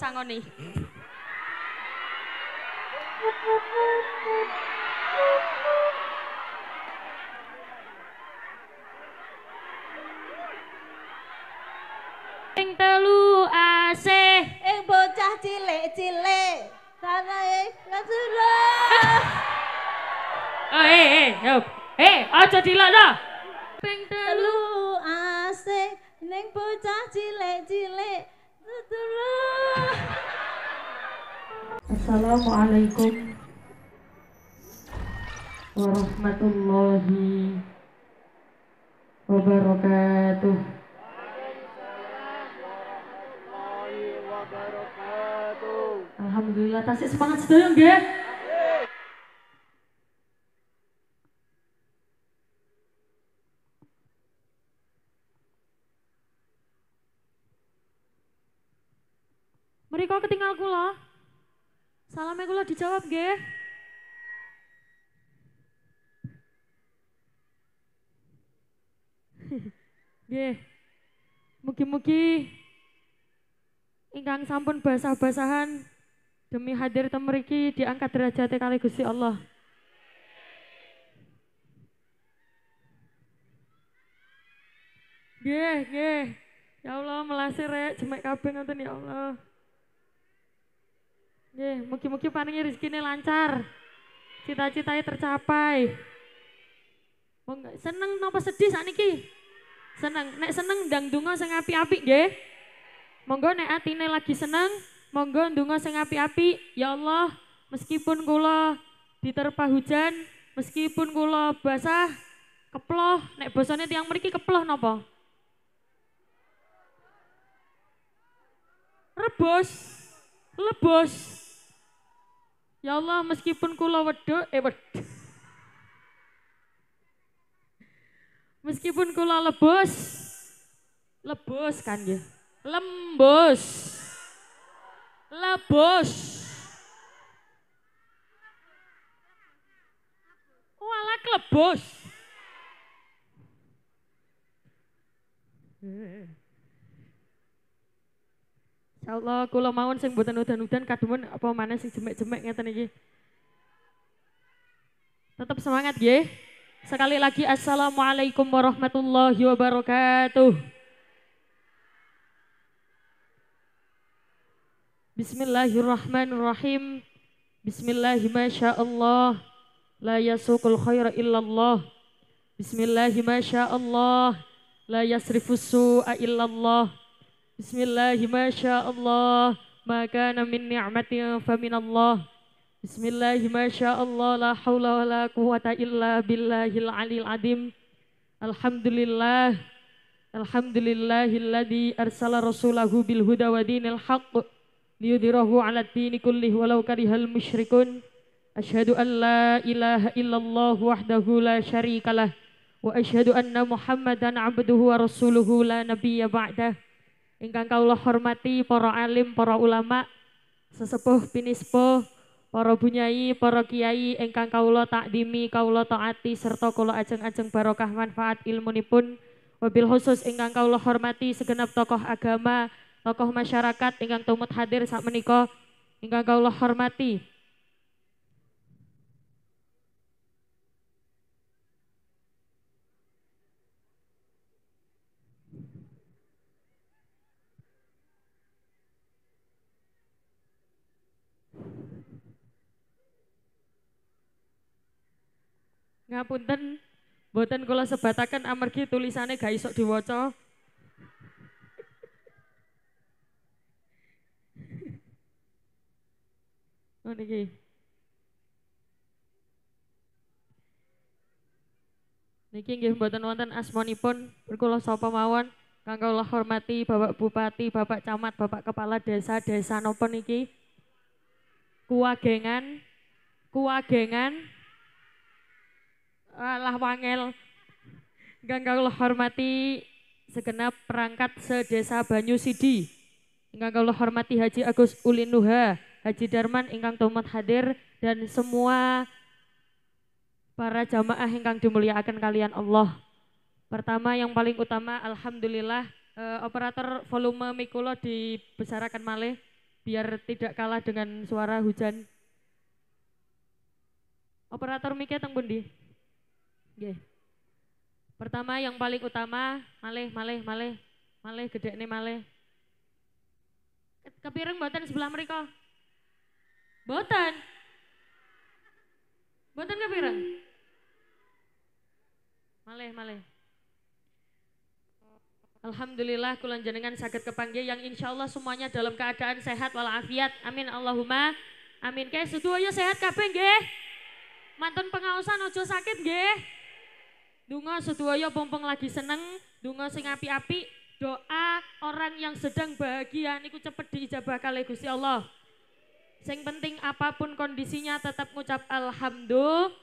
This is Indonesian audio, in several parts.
sangoni. Ing telu ase ing bocah cilik-cilik sanae ngaduro. Oh eh eh yo. Eh, aja dilana. Ping telu ase ning bocah cilik-cilik Assalamualaikum warahmatullahi wabarakatuh. Alhamdulillah, tasik semangat sedoyong, nggih. Kau ketinggal kula. Salame kula dijawab nggih. Nggih. Mugi-mugi ingkang sampun basah-basahan demi hadir temeriki diangkat derajatnya kali Gusti Allah. Nggih, nggih. Ya Allah melasir rek jemek kabeh nonton ya Allah. Nggih, mungkin-mungkin paringi rezekinya lancar. Cita-citanya tercapai. seneng napa sedih ini? Seneng. Nek seneng dan dunga sing api api, Yeah. Monggo nek atine lagi seneng, monggo dunga sing api api. Ya Allah, meskipun kula diterpa hujan, meskipun kula basah, keploh, nek bosone tiang meriki keploh nopo? Rebus, lebus. Ya Allah, meskipun kula wedok, eh wedok. Meskipun kula lebus, lebus kan ya, lembos, Lebus. Walak oh, lebos. Hmm. Eh. Insyaallah kula mawon sing mboten udan-udan kadhumun apa maneh sing jemek-jemek ngeten iki. Tetap semangat nggih. Sekali lagi Assalamualaikum warahmatullahi wabarakatuh. Bismillahirrahmanirrahim. Bismillahirrahmanirrahim. La yasukul khaira illallah. Bismillahirrahmanirrahim. La yasrifus su'a illallah. بسم الله ما شاء الله ما كان من نعمة فمن الله بسم الله ما شاء الله لا حول ولا قوة إلا بالله العلي العظيم الحمد لله الحمد لله الذي أرسل رسوله بالهدى ودين الحق ليذره على الدين كله ولو كره المشركون أشهد أن لا إله إلا الله وحده لا شريك له وأشهد أن محمدا عبده ورسوله لا نبي بعده ingkang kawula hormati para alim, para ulama, sesepuh pinispo, para bunyai, para kiai ingkang kawula takdimi, kawula taati serta kula ajeng-ajeng barokah manfaat ilmu nipun. Wabil khusus ingkang kawula hormati segenap tokoh agama, tokoh masyarakat ingkang tumut hadir saat menikah. ingkang kawula hormati. Ngapunten, boten kula sebatakan amargi tulisane gak isok diwaca. Oh niki. Niki nggih mboten wonten asmanipun berkula sapa mawon kang kula hormati Bapak Bupati, Bapak Camat, Bapak Kepala Desa, desa nopo niki? Kuagengan, kuagengan, Alah wangel. Ingkang loh hormati segenap perangkat sedesa Banyu Sidi. Ingkang loh hormati Haji Agus Ulinuha, Haji Darman ingkang tomat hadir dan semua para jamaah ingkang dimuliakan kalian Allah. Pertama yang paling utama alhamdulillah eh, operator volume mikulo dibesarkan malih biar tidak kalah dengan suara hujan. Operator miknya tanggundi. pundi? Yeah. Pertama yang paling utama, malih malih malih malih gede nih malih. Kepiring buatan sebelah mereka. Buatan. Buatan kepiring. Malih malih. Alhamdulillah kulon jenengan sakit kepanggil yang insya Allah semuanya dalam keadaan sehat walafiat. Amin Allahumma. Amin. Kayak aja ya, sehat kabeh nggih. Mantan pengawasan ojo sakit nggih. Dungo sedoyo pompong lagi seneng, dungo sing api-api, doa orang yang sedang bahagia niku cepet diijabah kali Gusti Allah. Sing penting apapun kondisinya tetap ngucap alhamdulillah,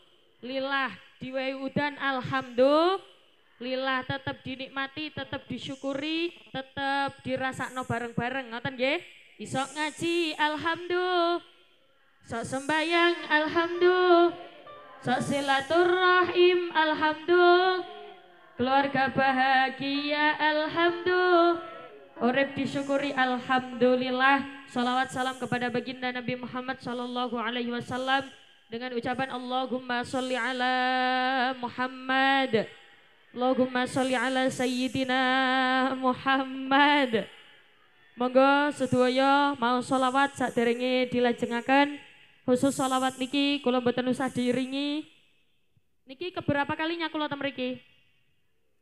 diwehi udan alhamdulillah tetap dinikmati, tetap disyukuri, tetap dirasakno bareng-bareng ngoten nggih. Isok ngaji alhamdulillah. Sok sembayang alhamdulillah. Sok silaturrahim alhamdulillah. Keluarga bahagia alhamdulillah. Urib disyukuri alhamdulillah. Salawat salam kepada baginda Nabi Muhammad sallallahu alaihi wasallam dengan ucapan Allahumma sholli ala Muhammad. Allahumma sholli ala sayyidina Muhammad. Monggo sedaya mau salawat saat derenge dilajengaken khusus sholawat niki kula mboten usah diiringi. Niki keberapa kalinya kula teng mriki?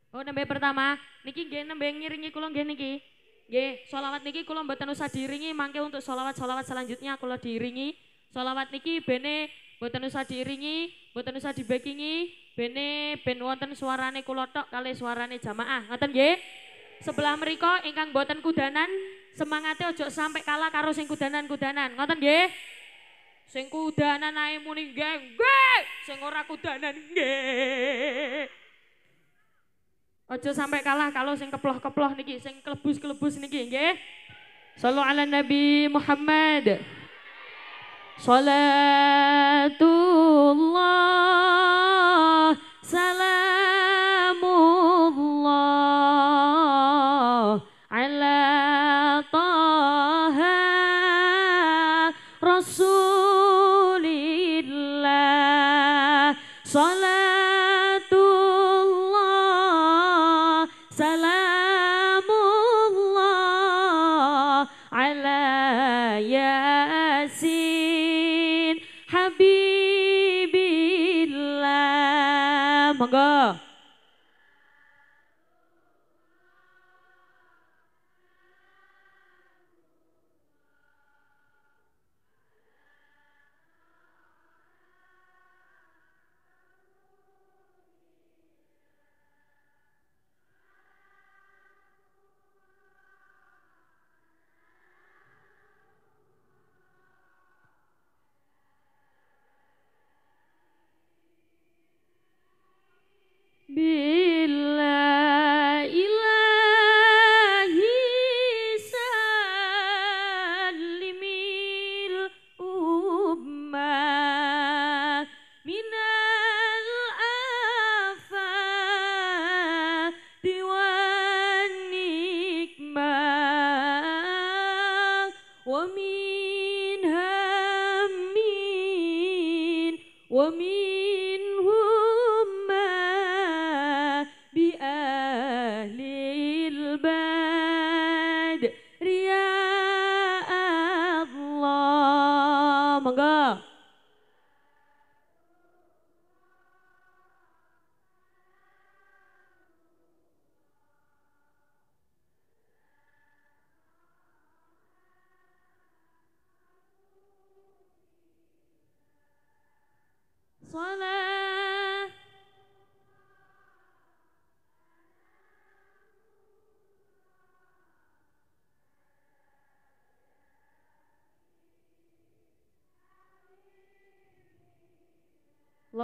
Oh nembe pertama, niki nggih nembe ngiringi kula nggih niki. Nggih, sholawat niki kula mboten usah diiringi, mangke untuk sholawat-sholawat selanjutnya kula diiringi. Sholawat niki bene mboten usah diiringi, mboten usah dibekingi, bene ben wonten suarane kula tok kali suarane jamaah. Ngoten nggih? Sebelah mereka, ingkang boten kudanan, semangatnya ojo sampai kalah karo sing kudanan-kudanan. Ngoten nggih? Sing kudanan ae muni nggih, nggih. Sing ora kudanan nge Ojo sampai kalah kalau sing keploh-keploh niki, sing kelebus-kelebus niki nggih. Sallu ala Nabi Muhammad. Salatullah salam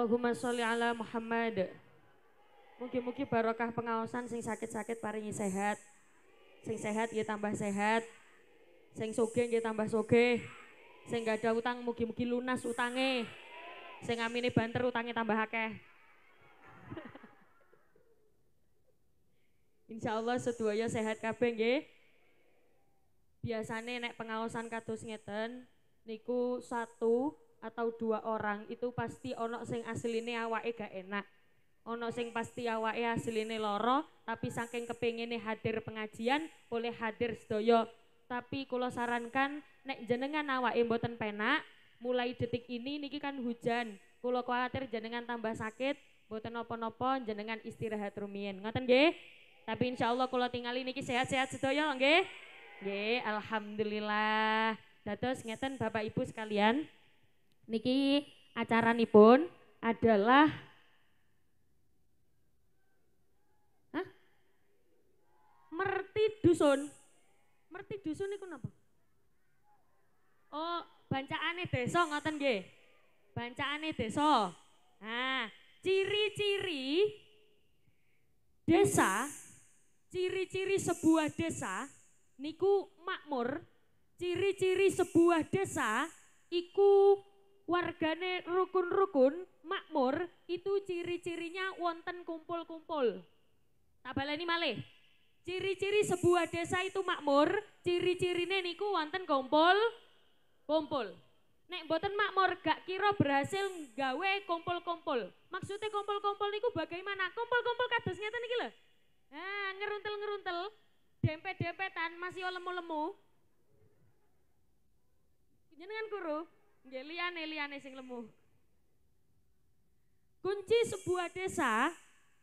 Allahumma sholli ala Muhammad. Mugi-mugi barokah pengawasan sing sakit-sakit paringi sehat. Sing sehat ya tambah sehat. Sing soge ya tambah soge, Sing gak ada utang mugi-mugi lunas utange. Sing amine banter utange tambah akeh. Insya Allah seduanya sehat kabeh nggih. Biasane nek pengawasan kados ngeten niku satu atau dua orang itu pasti ono sing asline awake gak enak. Ono sing pasti awake asline loro, tapi saking nih hadir pengajian boleh hadir sedaya. Tapi kula sarankan nek jenengan awake mboten penak, mulai detik ini niki kan hujan. Kula khawatir jenengan tambah sakit, boten napa-napa jenengan istirahat rumiyin. Ngoten nggih? Tapi insya Allah kalau tinggal ini sehat-sehat sedaya nggih. Nggih, alhamdulillah. Dados ngeten Bapak Ibu sekalian, Niki acara pun adalah Hah? Merti dusun. Merti dusun niku napa? Oh, bancaane desa ngoten nggih. Bancaane desa. Nah, ciri-ciri desa, ciri-ciri sebuah desa niku makmur, ciri-ciri sebuah desa iku wargane rukun-rukun makmur itu ciri-cirinya wonten kumpul-kumpul. Tak baleni malih. Ciri-ciri sebuah desa itu makmur, ciri-cirine niku wonten kumpul kumpul. Nek boten makmur gak kira berhasil gawe kumpul-kumpul. Maksudnya kumpul-kumpul niku bagaimana? Kumpul-kumpul kados ngeten iki lho. Nah, ngeruntel-ngeruntel, dempet-dempetan masih lemu-lemu. Jenengan guru, Nggih liyane liyane sing lemu. Kunci sebuah desa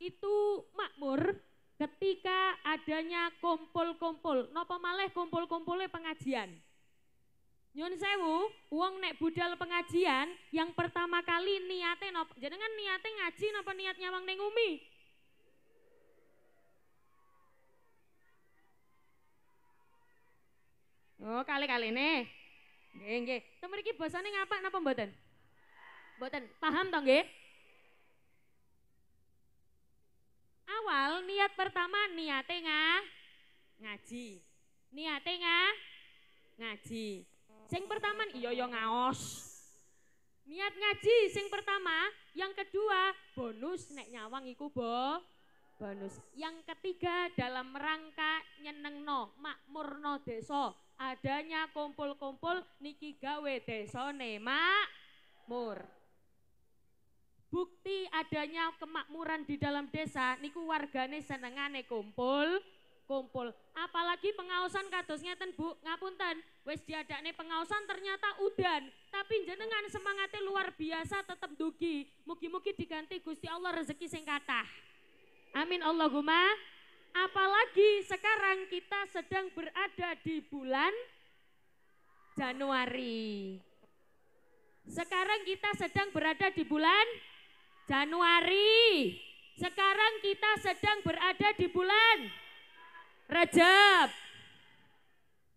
itu makmur ketika adanya kumpul-kumpul. Napa malih kumpul-kumpule pengajian. Nyun sewu, uang nek budal pengajian yang pertama kali niatnya nop, jenengan niatnya ngaji napa niat nyawang neng umi? Oh kali kali nih. Nggih, nggih. Tu mriki basane ngapak napa mboten? Mboten. Paham to nggih? Awal niat pertama niate ngah ngaji. Niate ngah ngaji. Sing pertama iya ya ngaos. Niat ngaji sing pertama, yang kedua bonus nek nyawang iku bo bonus. Yang ketiga dalam rangka nyenengno makmurno desa adanya kumpul-kumpul niki gawe desone makmur. Bukti adanya kemakmuran di dalam desa niku wargane senengane kumpul kumpul. Apalagi pengawasan katusnya ngeten Bu, ngapunten, wis diadakne pengawasan ternyata udan, tapi jenengan semangatnya luar biasa tetap dugi. Mugi-mugi diganti Gusti Allah rezeki sing Amin Allahumma Apalagi sekarang kita sedang berada di bulan Januari. Sekarang kita sedang berada di bulan Januari. Sekarang kita sedang berada di bulan Rejab.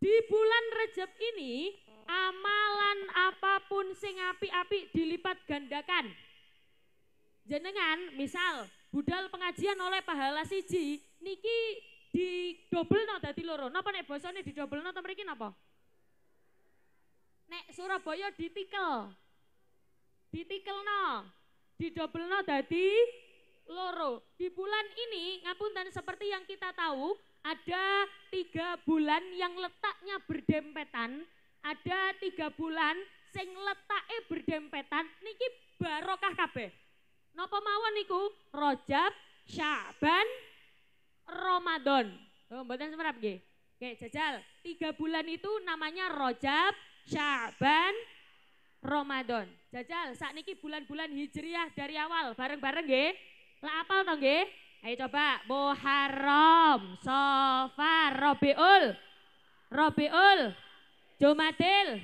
Di bulan Rejab ini amalan apapun sing api-api dilipat gandakan. Jenengan misal budal pengajian oleh pahala siji niki di no dadi loro. Napa nek di double no, mriki napa? Nek Surabaya ditikel. double no dati loro. Di bulan ini ngapun dan seperti yang kita tahu ada tiga bulan yang letaknya berdempetan, ada tiga bulan sing letaknya berdempetan niki barokah kabeh. Napa mawon niku? Rojab, Syaban, Ramadan. Oh, mboten semerap nggih. Oke, jajal. Tiga bulan itu namanya Rojab, Syaban, Ramadan. Jajal, saat niki bulan-bulan Hijriah dari awal bareng-bareng nggih. Lah apal to nggih? Ayo coba Muharram, Safar, Rabiul, Rabiul, Jumatil,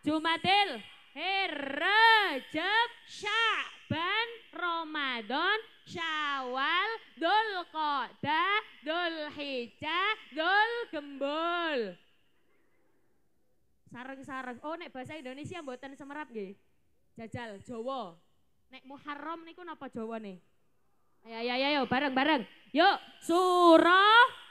Jumatil, Hirajab Rajab, Sya'ban. Sya'ban, Ramadan, Syawal, Dul Qoda, Dul Hijjah, Dul Gembul. Sareng-sareng. Oh, nek bahasa Indonesia mboten semerap nggih. Jajal Jawa. Nek Muharram niku napa Jawa nih? Ya, ayo ya, ya, ayo ayo bareng-bareng. Yuk, surah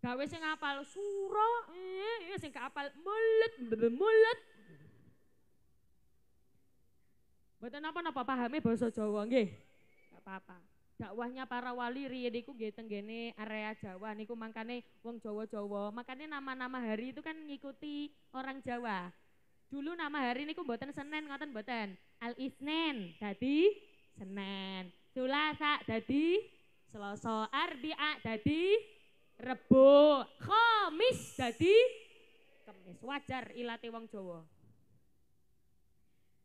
Gawe sing apal sura, eh, sing apal mulut, mulut. Mboten apa napa pahami bahasa Jawa nggih. Gak apa-apa. Dakwahnya para wali riyen iku nggih tenggene area Jawa niku mangkane wong Jawa-Jawa. Makane nama-nama hari itu kan ngikuti orang Jawa. Dulu nama hari niku mboten Senin ngoten mboten. Al Isnen dadi Senin. Selasa dadi Selasa, Arbi'a dadi Rebo, khamis jadi Kemis. Wajar ilate wong Jawa.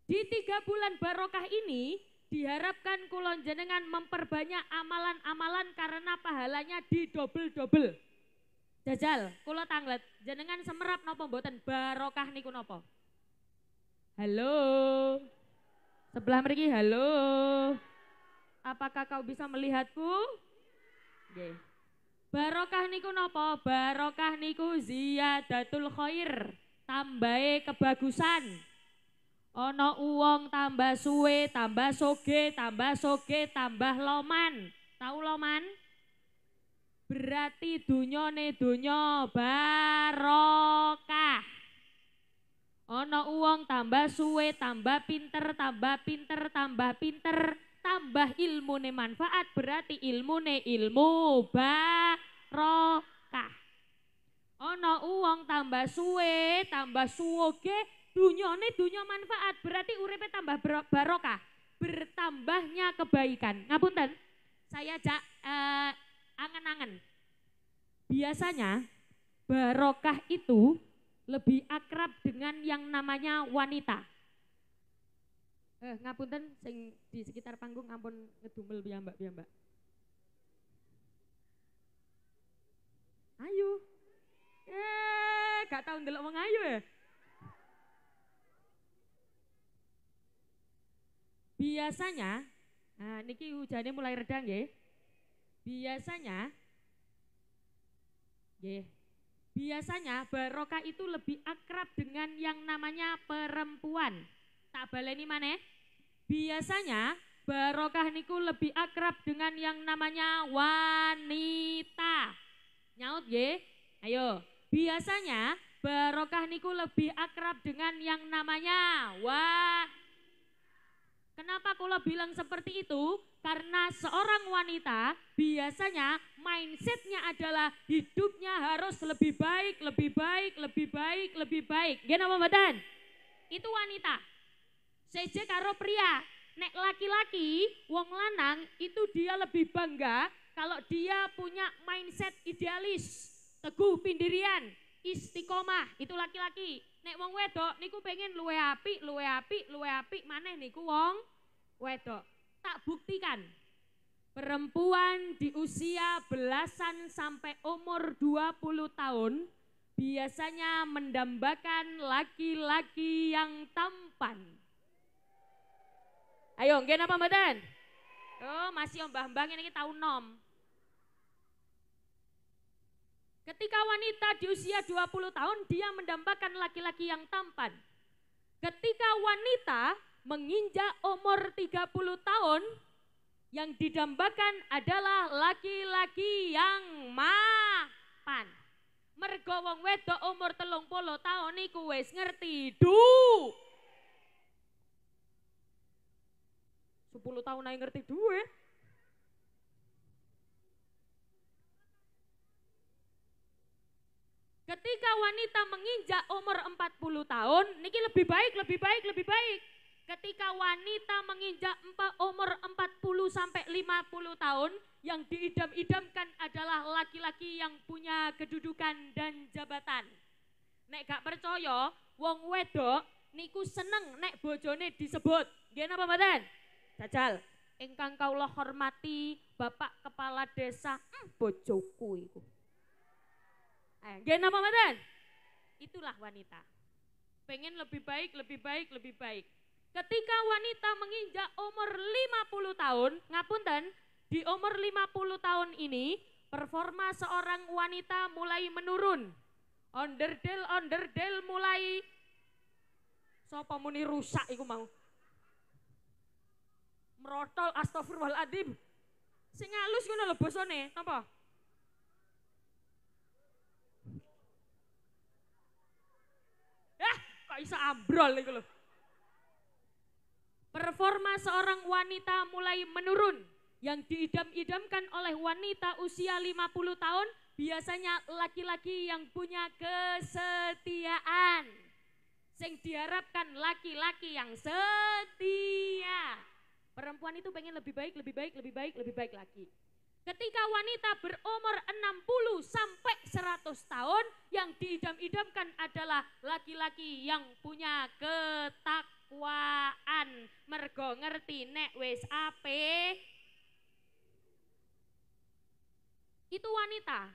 Di tiga bulan barokah ini diharapkan kulon jenengan memperbanyak amalan-amalan karena pahalanya didobel-dobel. Jajal, kulo tanglet, jenengan semerap nopo mboten barokah niku nopo? Halo. Sebelah mereka halo. Apakah kau bisa melihatku? Barokah niku nopo? Barokah niku ziyadatul khair. Tambahe kebagusan. Ono uang tambah suwe, tambah soge, tambah soge, tambah loman. Tahu loman? Berarti ne dunya barokah. Ono uang tambah suwe, tambah pinter, tambah pinter, tambah pinter tambah ilmu ne manfaat berarti ilmu ne ilmu barokah. Ono uang tambah suwe, tambah suwoge, ne dunya manfaat berarti urepe tambah barokah. Bertambahnya kebaikan. Ngapunten, saya cak eh, angen-angen. Biasanya barokah itu lebih akrab dengan yang namanya wanita Eh, ngapunten sing di sekitar panggung ampun ngedumel piyambak Mbak? Ayo. Eh, gak tau ndelok wong ayo ya. Eh. Biasanya, nah niki hujannya mulai reda nggih. Biasanya nggih. Biasanya barokah itu lebih akrab dengan yang namanya perempuan. Tak baleni mana? Biasanya barokah niku lebih akrab dengan yang namanya wanita. Nyaut ye? Ayo. Biasanya barokah niku lebih akrab dengan yang namanya wa. Kenapa kula bilang seperti itu? Karena seorang wanita biasanya mindsetnya adalah hidupnya harus lebih baik, lebih baik, lebih baik, lebih baik. Gimana Mbak Itu wanita. CJ karo pria. Nek laki-laki, wong lanang itu dia lebih bangga kalau dia punya mindset idealis, teguh pendirian, istiqomah, itu laki-laki. Nek wong wedok niku pengen luwe api, luwe api, luwe api, mana niku wong wedok. Tak buktikan. Perempuan di usia belasan sampai umur 20 tahun biasanya mendambakan laki-laki yang tampan. Ayo, nggih napa mboten? Oh, masih mbah-mbah ngene iki tahun nom. Ketika wanita di usia 20 tahun dia mendambakan laki-laki yang tampan. Ketika wanita menginjak umur 30 tahun yang didambakan adalah laki-laki yang mapan. Mergo wong wedok umur telung puluh tahun iku wes ngerti duh sepuluh tahun aja ngerti duit. Ketika wanita menginjak umur 40 tahun, niki lebih baik, lebih baik, lebih baik. Ketika wanita menginjak umur 40 sampai 50 tahun, yang diidam-idamkan adalah laki-laki yang punya kedudukan dan jabatan. Nek gak percaya, wong wedok niku seneng nek bojone disebut. Gimana apa Jajal. Ingkang lah hormati Bapak Kepala Desa hmm, bojoku itu. Eh, nggih napa Itulah wanita. Pengen lebih baik, lebih baik, lebih baik. Ketika wanita menginjak umur 50 tahun, ngapunten, di umur 50 tahun ini performa seorang wanita mulai menurun. Onderdel onderdel mulai sapa muni rusak iku mau merotol astagfirullahaladzim sing halus ngono lho basane napa eh kok iso ambrol iku lho Performa seorang wanita mulai menurun yang diidam-idamkan oleh wanita usia 50 tahun biasanya laki-laki yang punya kesetiaan. Sing diharapkan laki-laki yang setia. Perempuan itu pengen lebih baik, lebih baik, lebih baik, lebih baik lagi. Ketika wanita berumur 60 sampai 100 tahun yang diidam-idamkan adalah laki-laki yang punya ketakwaan. Mergo ngerti nek wis ape. Itu wanita.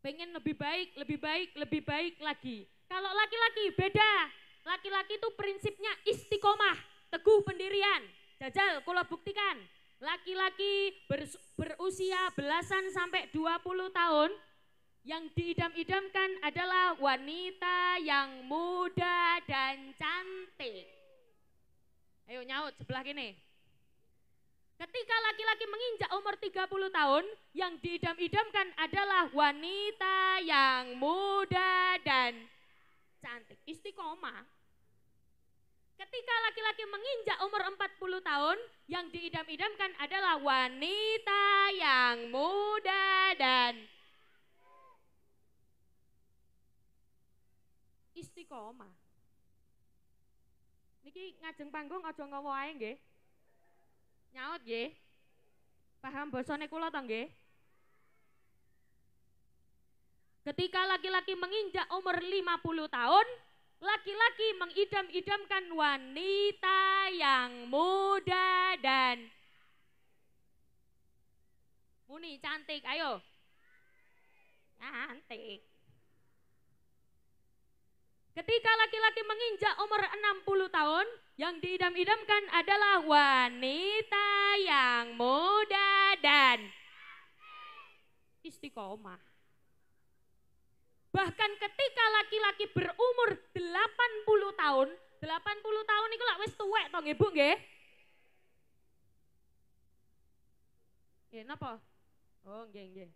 Pengen lebih baik, lebih baik, lebih baik lagi. Kalau laki-laki beda. Laki-laki itu prinsipnya istiqomah, teguh pendirian Jajal, kalau buktikan. Laki-laki berusia belasan sampai 20 tahun yang diidam-idamkan adalah wanita yang muda dan cantik. Ayo nyaut sebelah gini. Ketika laki-laki menginjak umur 30 tahun, yang diidam-idamkan adalah wanita yang muda dan cantik. Istiqomah. Ketika laki-laki menginjak umur 40 tahun, yang diidam-idamkan adalah wanita yang muda dan istiqomah. Niki ngajeng panggung aja ngowo ae nggih. Nyaut nggih. Paham bosone kula to nggih? Ketika laki-laki menginjak umur 50 tahun, Laki-laki mengidam-idamkan wanita yang muda dan muni cantik. Ayo. Cantik. Ketika laki-laki menginjak umur 60 tahun, yang diidam-idamkan adalah wanita yang muda dan istiqomah. Bahkan ketika laki-laki berumur 80 tahun, 80 tahun itu lah wis tuwek to nggih Bu nggih. Nggih napa? Oh nggih nggih.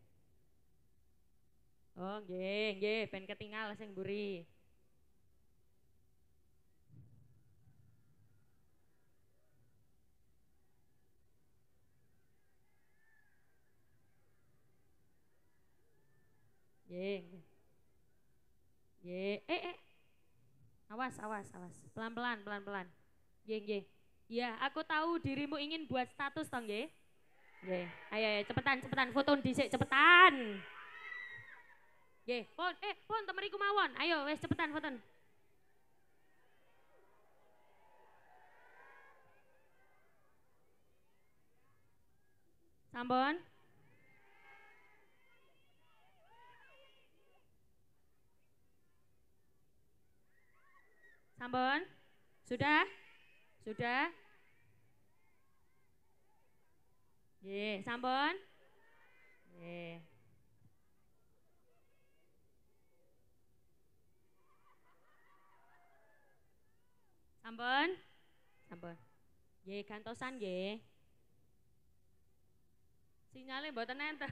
Oh nggih nggih ben ketinggal sing mburi. Nggih. Ye, Eh, eh. Awas, awas, awas. Pelan-pelan, pelan-pelan. Ye, ye. Ya, aku tahu dirimu ingin buat status tong, ye. Ye, Ayo, ayo, cepetan, cepetan. Foto dhisik, cepetan. Ye, pon, eh, pon temeriku mawon. Ayo, wes cepetan foto. Sampun. Sampun? Sudah? Sudah? Ye, sampun? ye, Sampun? Sampun. Ye gantosan ye, Sinyale buat enten.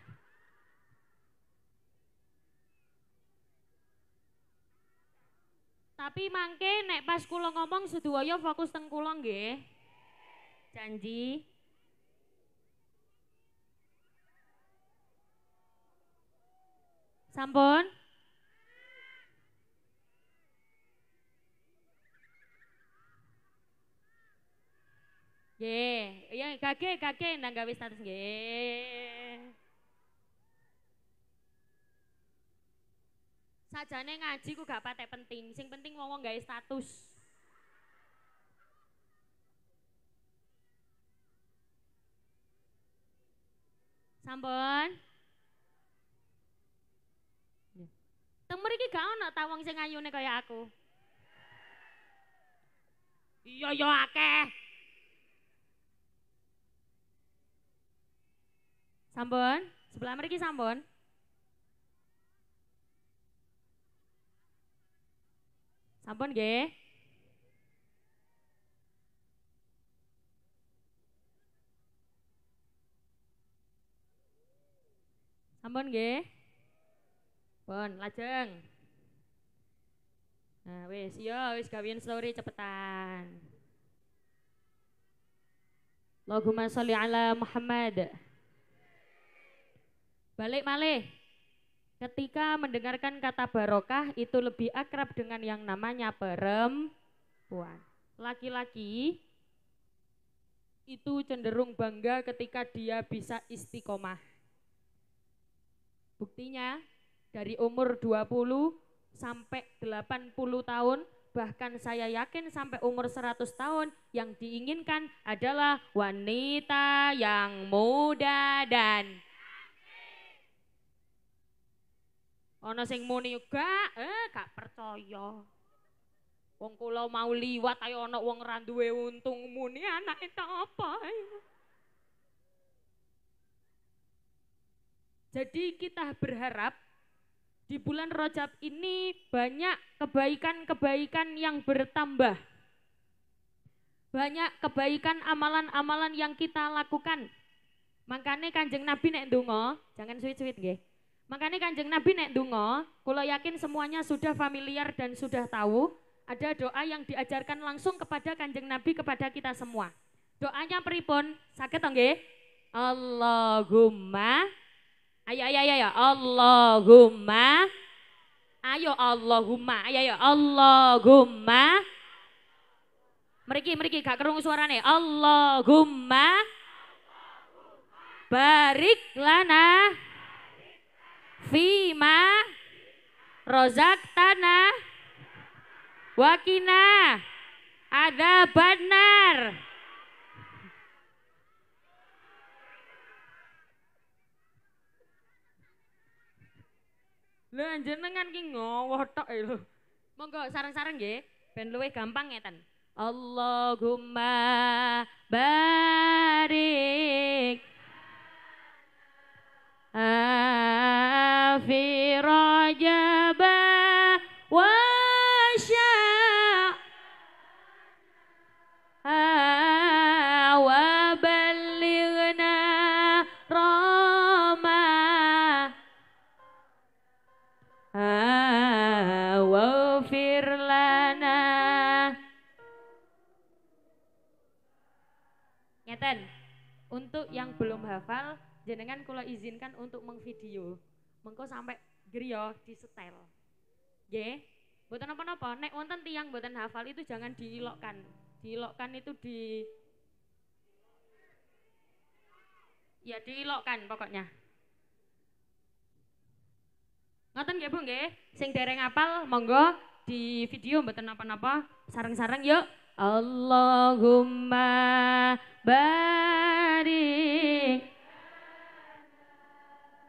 Tapi mangke nek pas kula ngomong sedoyo fokus teng kula nggih. Janji. Sampun. Nggih, yang kakek kakek nang gawe status nggih. sajane ngaji ku gak patek penting sing penting wong wong gawe status sampun Teng mriki gak ono ta wong sing ayune kaya aku. Iya ya akeh. Sampun, sebelah mriki sampun. Sampun ge. Sampun ge. Pun lajeng. Nah, wis ya wis gawean story cepetan. Allahumma sholli ala Muhammad. Balik malih. Ketika mendengarkan kata barokah itu lebih akrab dengan yang namanya perempuan. Laki-laki itu cenderung bangga ketika dia bisa istiqomah. Buktinya dari umur 20 sampai 80 tahun bahkan saya yakin sampai umur 100 tahun yang diinginkan adalah wanita yang muda dan Ana sing muni juga, eh gak percaya. Wong kula mau liwat ayo ana wong ra duwe untung muni anake ta apa. Jadi kita berharap di bulan Rojab ini banyak kebaikan-kebaikan yang bertambah. Banyak kebaikan amalan-amalan yang kita lakukan. Makanya kanjeng Nabi nek ndonga, jangan suwit-suwit nggih. Makanya kanjeng Nabi nek dungo, kalau yakin semuanya sudah familiar dan sudah tahu, ada doa yang diajarkan langsung kepada kanjeng Nabi kepada kita semua. Doanya peripun, sakit nggih? Allahumma Ayo ayo ayo Allahumma Ayo Allahumma ayo ayo Allahumma Meriki meriki gak kerung suarane Allahumma Barik lana Fima rozak tanah wakina ada Badnar. Lu jenengan ki ngowoh tok ya, lho. Monggo sareng-sareng nggih ben luwih gampang ngeten. Allahumma barik. Ah. jenengan kalau izinkan untuk mengvideo. Mengko sampai griyo di setel. g? buat apa-apa, naik wonten tiang buatan hafal itu jangan diilokkan. Diilokkan itu di Ya diilokkan pokoknya. Ngoten nggih Bu nggih, sing dereng apal monggo di video mboten apa napa sareng-sareng yuk. Allahumma barik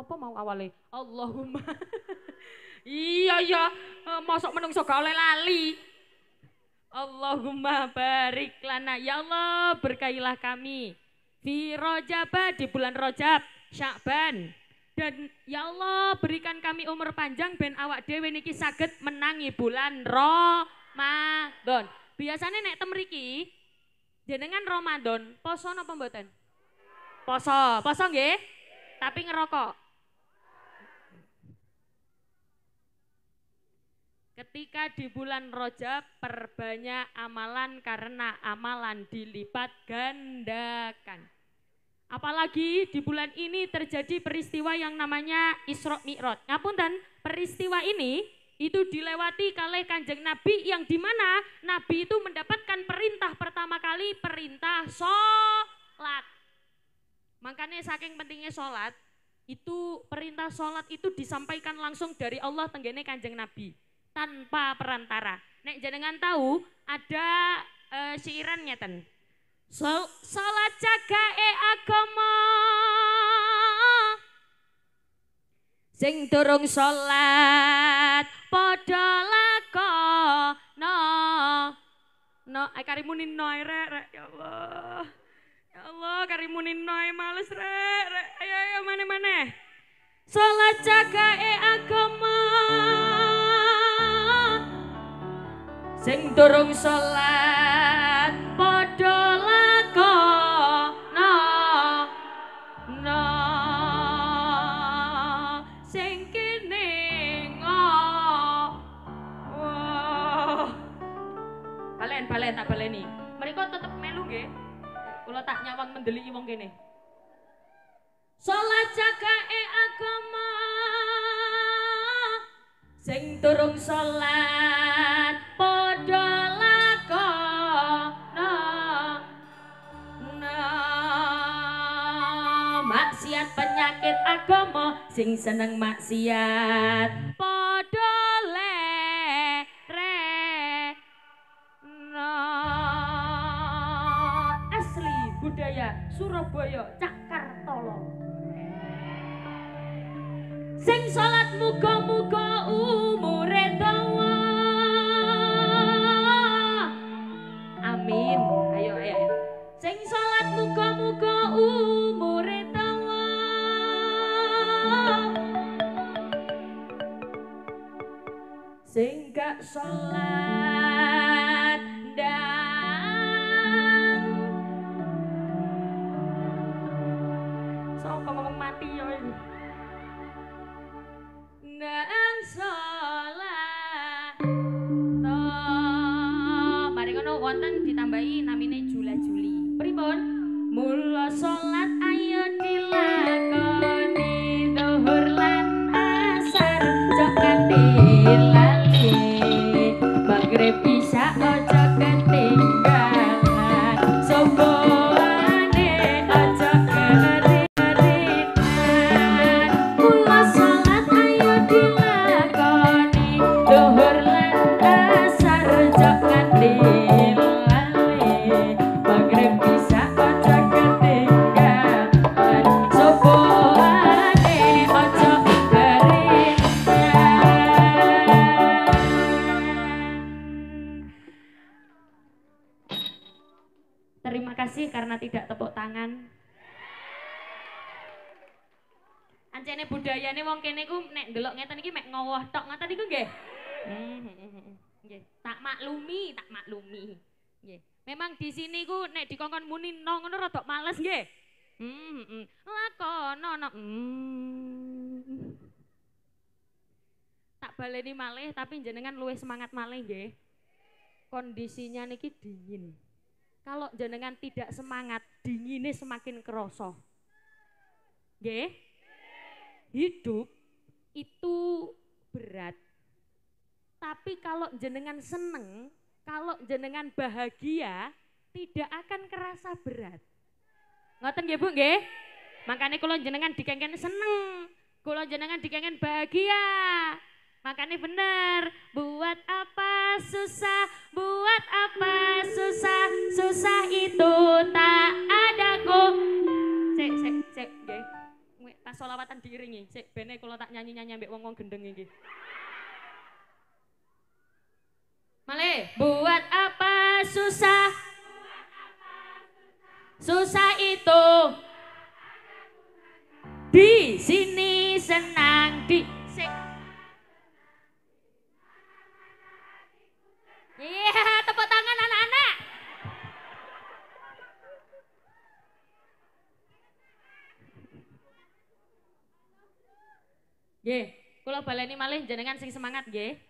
apa mau awale? Allahumma. iya ya, masuk menungso gak oleh lali. Allahumma barik lana ya Allah berkailah kami fi Rojaba di bulan Rojab Syakban dan ya Allah berikan kami umur panjang ben awak dewi niki saged menangi bulan Ramadan biasanya nek temriki jenengan Ramadan poso napa mboten poso poso nggih tapi ngerokok Ketika di bulan Rojab perbanyak amalan karena amalan dilipat gandakan. Apalagi di bulan ini terjadi peristiwa yang namanya Isra Mi'raj. dan peristiwa ini itu dilewati oleh Kanjeng Nabi yang dimana Nabi itu mendapatkan perintah pertama kali perintah sholat. Makanya saking pentingnya sholat, itu perintah sholat itu disampaikan langsung dari Allah tenggene Kanjeng Nabi tanpa perantara. Nek jenengan tahu ada uh, eh, syairannya ten. Salat salat cagae agama sing turung salat padha lakono no ay eh, karimuni noy re, re, ya Allah ya Allah karimunin noy males re. re. ayo ayo mana mana salat e agama sing durung salat padha lakono no sing kene oh balen balen tak baleni mriko tetep melu nggih kula tak nyawang mendeli, wong kene salat jagae agama sing turung salat padha lakono no maksiat penyakit agama sing seneng maksiat maklumi, tak maklumi. Yeah. Memang di sini ku nek dikongkon muni nong ngono rada males nggih. Hmm, hmm. Lakono no. Hmm. Tak baleni malih tapi jenengan luwih semangat malih nggih. Kondisinya niki dingin. Kalau jenengan tidak semangat, dingin dinginnya semakin kerosok. Nggih? Hidup itu berat tapi kalau jenengan seneng, kalau jenengan bahagia, tidak akan kerasa berat. Ngoten nggih Bu nggih? Makanya kalau jenengan dikengken seneng, kalau jenengan dikengken bahagia. Makanya bener, buat apa susah, buat apa susah, susah itu tak ada ku. Cek, cek, cek, nggih. Tak solawatan diiringi, cek bene kalau tak nyanyi-nyanyi ambek wong-wong gendeng iki. Male. Buat apa susah? Susah itu di sini senang di Iya, yeah, tepuk tangan anak-anak. Nggih, -anak. yeah, kula baleni malih jenengan sing semangat nggih. Yeah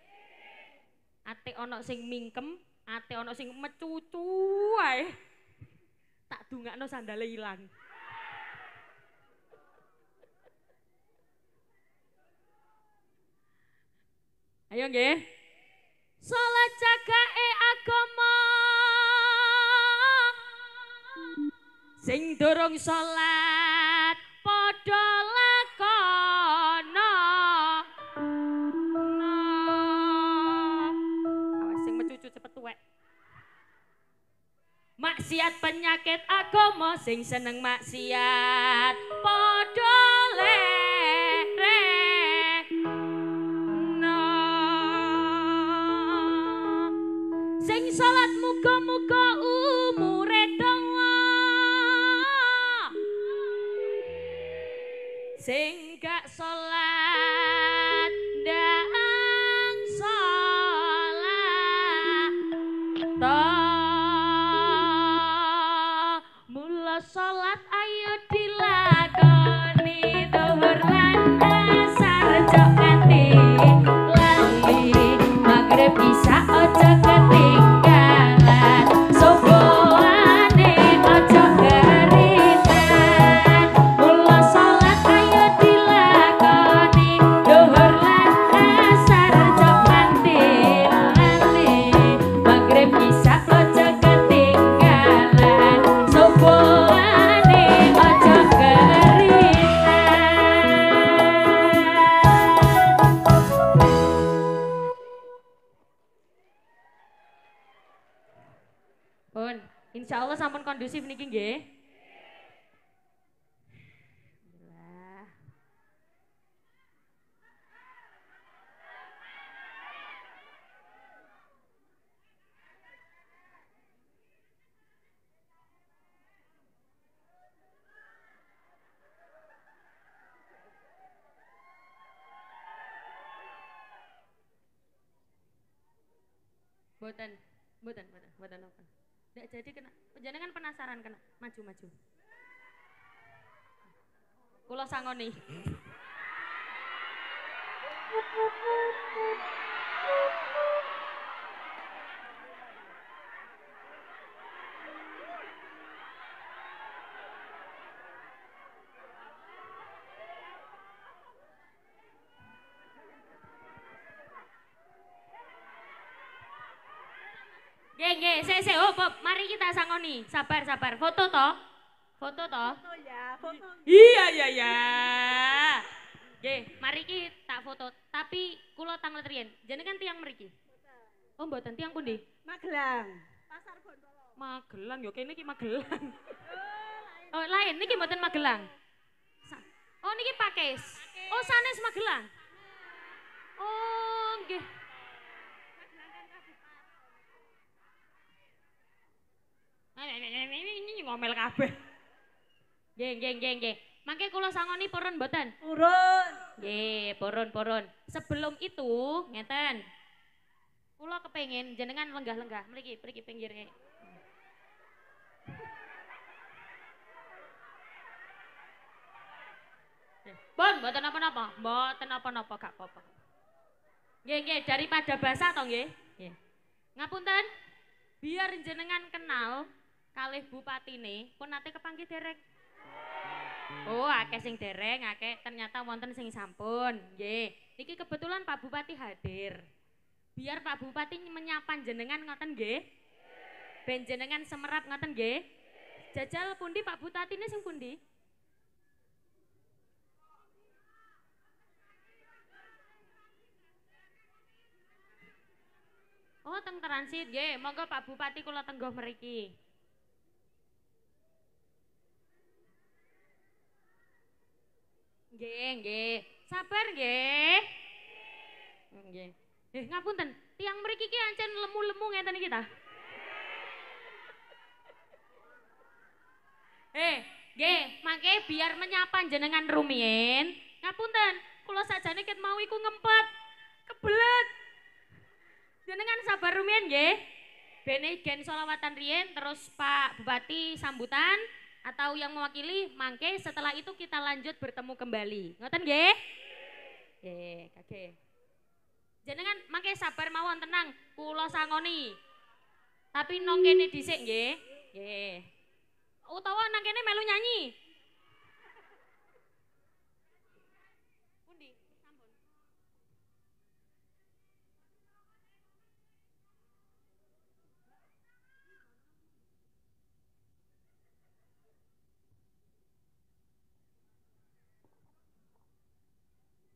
ate ono sing mingkem, ate ono sing mecucu ae. Tak dungakno sandale ilang. Ayo nggih. Salat jagake agama. Sing durung salat padha maksiat penyakit agama sing seneng maksiat podoleh Mboten. Mboten, mboten, mboten apa. Ndak jadi kena. Panjenengan penasaran kena. Maju, maju. Kula sangoni. Thank Nggih, nggih, se, sik hop oh, hop. Mari kita sangoni. Sabar, sabar. Foto toh? Foto toh? Foto ya, foto. Iya, iya, iya. Oke, mari kita foto. Tapi kulo kula tanglet Jadi kan tiang mriki? Oh, mboten tiang pundi? Magelang. Pasar Gondolo. Magelang Oke, ini iki Magelang. Oh, lain niki mboten Magelang. Oh niki Pakis. Oh sanes Magelang. Oh nggih. Nah, ini ngomel kabeh. Geng geng geng geng. Mangke kula sangoni purun mboten? Purun. Nggih, purun, purun. Sebelum itu, ngeten. Kula kepengin jenengan lenggah-lenggah mriki, mriki pinggir e. Bon, mboten apa-apa, mboten apa-apa gak apa-apa. Nggih, nggih, daripada basah to nggih. Nggih. Ngapunten. Biar jenengan kenal Bupati nih pun nanti kepanggil derek. Oh, ake sing derek, ake ternyata wonten sing sampun. ye Niki kebetulan Pak Bupati hadir. Biar Pak Bupati menyapa jenengan ngoten ge Ben jenengan semerap ngoten ge Jajal pundi Pak Bupati nih sing pundi? Oh, teng transit ye, Monggo Pak Bupati kula tenggoh meriki. Nggih, nggih. Sabar nggih. Nggih. Eh, ngapunten, tiang mriki ki ancen lemu-lemu ngeten iki ta? Eh, nggih, mangke biar menyapa jenengan rumiyin. Ngapunten, kula sajane ket mau iku ngempet. Kebelet. Jenengan sabar rumiyin nggih. Bene gen solawatan riyen terus Pak Bupati sambutan atau yang mewakili mangke setelah itu kita lanjut bertemu kembali ngoten nggih nggih kage jenengan mangke sabar mawon tenang kula sangoni tapi nang kene dhisik nggih nggih utawa nang kene melu nyanyi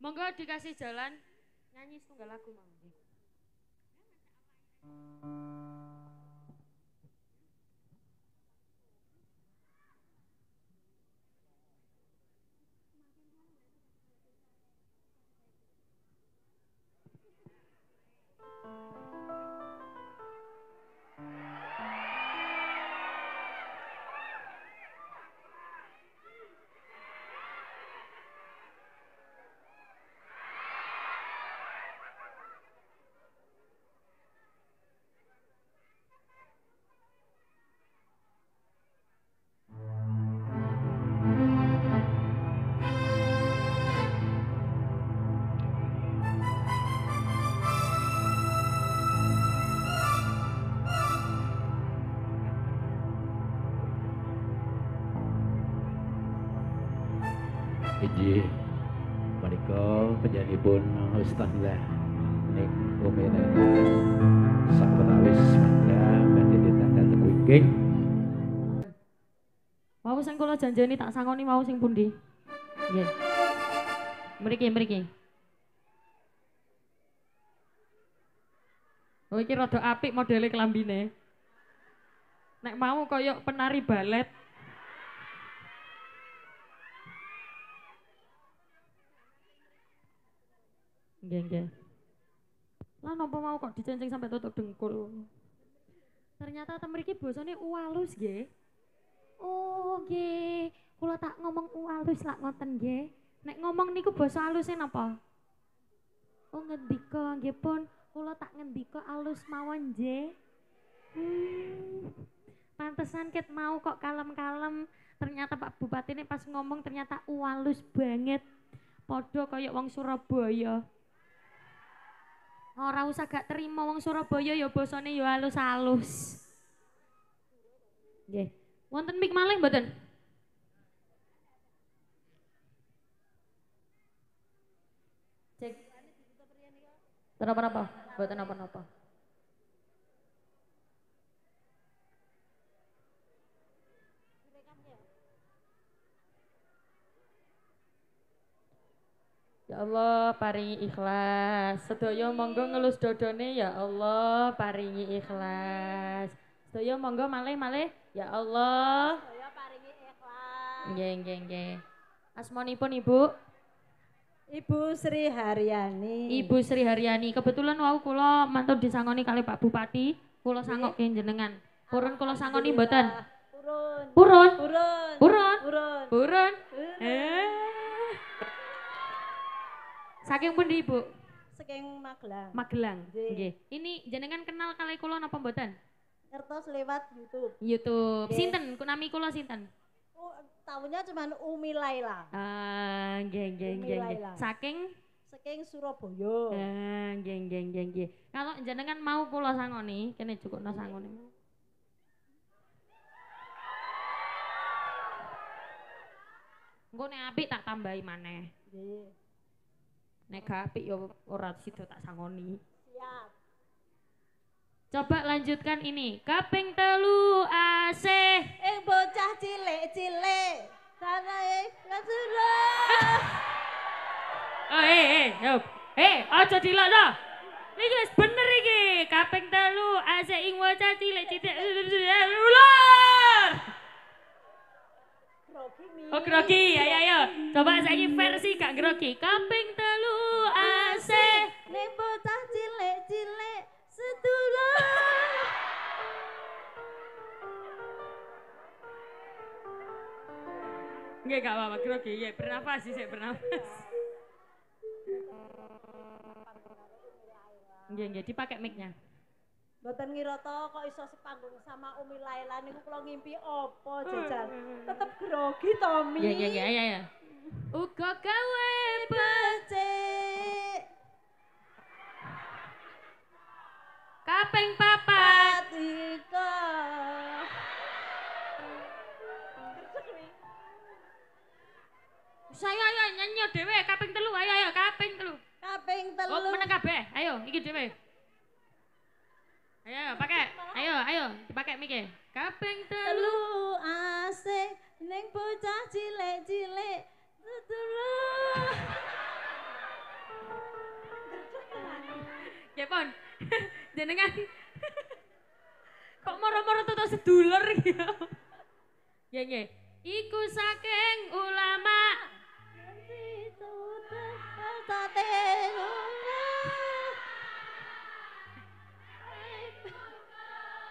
Monggo dikasih jalan nyanyi setunggal lagu mang. Nggih. Menika pun, Ustaz lah ning kumenan sakwetawis mangga badhe ditandang teng wingking. Wau sing kula janjeni tak sangoni mau sing pundi? Nggih. Mriki mriki. Oh iki rada apik modele klambine. Nek mau koyok penari balet. Nggih, nggih. Lah nopo mau kok dicencing sampai tutup dengkul. Ternyata temeriki bosone uwalus nggih. Oh, nggih. Kula tak ngomong uwalus lak ngoten nggih. Nek ngomong niku basa aluse napa? Oh, ngendika nggih pun kula tak ngendika alus mawon nggih. Hmm. Pantesan ket mau kok kalem-kalem. Ternyata Pak Bupati ini pas ngomong ternyata uwalus banget. Podo kayak wong Surabaya. Ora usah gak terima wong Surabaya ya bosone ya halus-halus. Nggih. Wonten mik malih mboten? Cek. Terapa-napa? Mboten apa-napa. Ya Allah paringi ikhlas. Sedaya monggo ngelus dodone ya Allah paringi ikhlas. Sedaya monggo maleh maleh ya Allah. Sedaya paringi ikhlas. Nggih nggih nggih. Asmanipun Ibu? Ibu Sri Haryani. Ibu Sri Haryani. Kebetulan wau kula mantun disangoni kali Pak Bupati, kula sangokke jenengan. Purun kula sangoni mboten? Purun. Purun. Purun. Purun. Purun. Purun. Eh. Saking pun di Ibu? Saking Magelang. Magelang. Oke. Ini jenengan kenal kali kulon apa mboten? Ngertos lewat YouTube. YouTube. Nggih. Sinten nami kulon sinten? Oh, tahunya cuma Umi Laila. Ah, nggih nggih nggih. Saking saking Surabaya. Ah, nggih nggih nggih nggih. Kalau jenengan mau kula sangoni, kene cukupno sangoni. Gue nih apik tak tambahi maneh. Nggih. Nek gak apik ya ora sida tak sangoni. Siap. Coba lanjutkan ini. Kaping telu ac Ing bocah cilik-cilik. Sanae kasura. Oh, eh, eh, yo. Eh, aja dah ini guys, bener iki. Kaping telu ac ing bocah cilik-cilik. Ular. Oh, grogi. Ayo, ayo. Coba saiki versi Kak grogi. Kaping telu nek bocah cilik-cilik sedulur Nggih gak apa-apa grogi ya bernapas sih saya bernafas Nggih nggih dipakai mic-nya Mboten ngiroto kok iso sepanggung sama Umi Laila niku kula ngimpi opo oh, jajan. Oh, oh. Tetep grogi to Mi. Iya iya iya Uga gawe becik kaping papat iko saya ayo nyanyi dewe kaping telu ayo ayo kaping telu kaping telu oh mana kabeh ayo iki dewe ayo pakai ayo ayo dipakai mikir kaping telu asik neng bocah cilek cilek tutulu Ya pon, jenengan kok moro-moro tuh tuh sedulur ya ya iku saking ulama ulama